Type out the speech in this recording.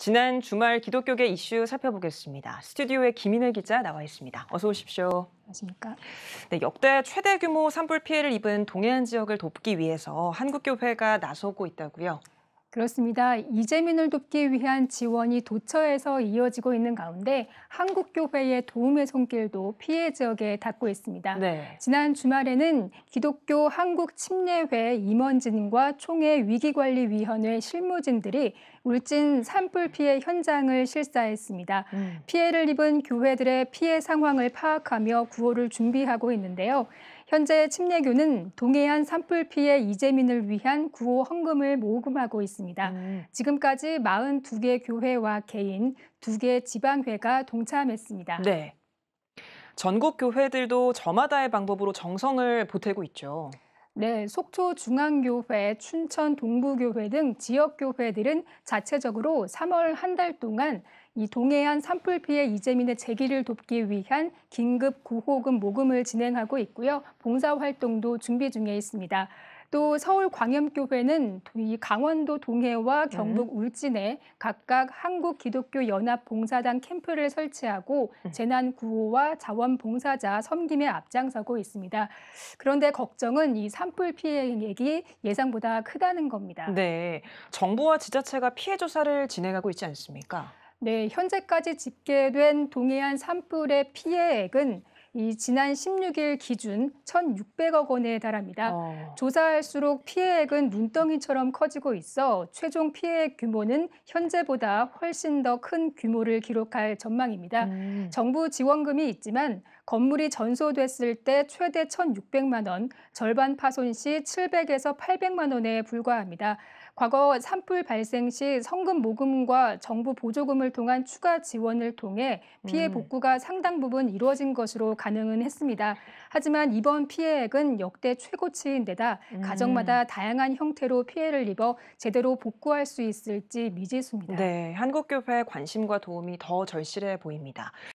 지난 주말 기독교계 이슈 살펴보겠습니다. 스튜디오에 김인혜 기자 나와 있습니다. 어서 오십시오. 안녕하십니까? 네, 역대 최대 규모 산불 피해를 입은 동해안 지역을 돕기 위해서 한국교회가 나서고 있다고요. 그렇습니다. 이재민을 돕기 위한 지원이 도처에서 이어지고 있는 가운데 한국교회의 도움의 손길도 피해 지역에 닿고 있습니다. 네. 지난 주말에는 기독교 한국침례회 임원진과 총회 위기관리위원회 실무진들이 울진 산불 피해 현장을 실사했습니다. 음. 피해를 입은 교회들의 피해 상황을 파악하며 구호를 준비하고 있는데요. 현재 침례교는 동해안 산불 피해 이재민을 위한 구호 헌금을 모금하고 있습니다. 음. 지금까지 42개 교회와 개인, 2개 지방회가 동참했습니다. 네. 전국 교회들도 저마다의 방법으로 정성을 보태고 있죠. 네, 속초 중앙교회, 춘천 동부교회 등 지역 교회들은 자체적으로 3월 한 달 동안 이 동해안 산불 피해 이재민의 재기를 돕기 위한 긴급 구호금 모금을 진행하고 있고요. 봉사 활동도 준비 중에 있습니다. 또 서울광염교회는 이 강원도 동해와 네. 경북 울진에 각각 한국기독교연합봉사단 캠프를 설치하고 음. 재난구호와 자원봉사자 섬김에 앞장서고 있습니다. 그런데 걱정은 이 산불 피해액이 예상보다 크다는 겁니다. 네, 정부와 지자체가 피해 조사를 진행하고 있지 않습니까? 네, 현재까지 집계된 동해안 산불의 피해액은 이 지난 16일 기준 1,600억 원에 달합니다. 어. 조사할수록 피해액은 눈덩이처럼 커지고 있어 최종 피해액 규모는 현재보다 훨씬 더 큰 규모를 기록할 전망입니다. 음. 정부 지원금이 있지만 건물이 전소됐을 때 최대 1,600만 원, 절반 파손 시 700에서 800만 원에 불과합니다. 과거 산불 발생 시 성금 모금과 정부 보조금을 통한 추가 지원을 통해 피해 음. 복구가 상당 부분 이루어진 것으로 가능은 했습니다. 하지만 이번 피해액은 역대 최고치인 데다 가정마다 음. 다양한 형태로 피해를 입어 제대로 복구할 수 있을지 미지수입니다. 네, 한국교회의 관심과 도움이 더 절실해 보입니다.